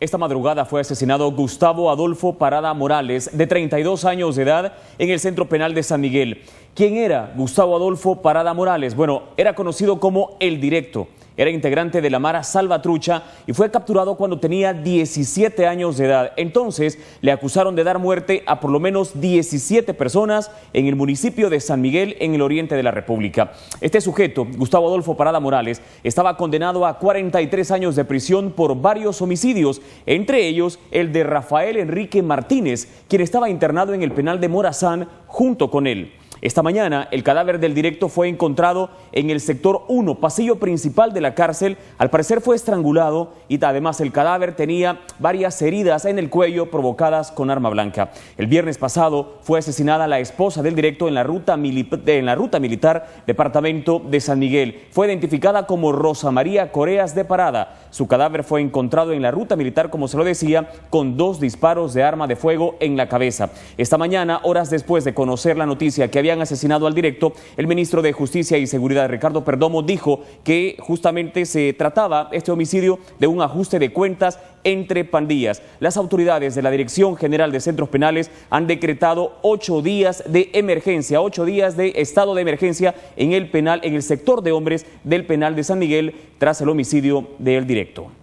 Esta madrugada fue asesinado Gustavo Adolfo Parada Morales, de 32 años de edad, en el Centro Penal de San Miguel. ¿Quién era Gustavo Adolfo Parada Morales? Bueno, era conocido como El Directo. Era integrante de la Mara Salvatrucha y fue capturado cuando tenía 17 años de edad. Entonces le acusaron de dar muerte a por lo menos 17 personas en el municipio de San Miguel, en el oriente de la República. Este sujeto, Gustavo Adolfo Parada Morales, estaba condenado a 43 años de prisión por varios homicidios, entre ellos el de Rafael Enrique Martínez, quien estaba internado en el penal de Morazán junto con él. Esta mañana el cadáver del directo fue encontrado en el sector 1, pasillo principal de la cárcel. Al parecer fue estrangulado y además el cadáver tenía varias heridas en el cuello provocadas con arma blanca. El viernes pasado fue asesinada la esposa del directo en la ruta, en la ruta militar departamento de San Miguel. Fue identificada como Rosa María Coreas de Parada. Su cadáver fue encontrado en la ruta militar, como se lo decía, con dos disparos de arma de fuego en la cabeza. Esta mañana, horas después de conocer la noticia que había han asesinado al directo, el ministro de Justicia y Seguridad, Ricardo Perdomo, dijo que justamente se trataba este homicidio de un ajuste de cuentas entre pandillas. Las autoridades de la Dirección General de Centros Penales han decretado ocho días de emergencia, ocho días de estado de emergencia en el penal, en el sector de hombres del penal de San Miguel, tras el homicidio del directo.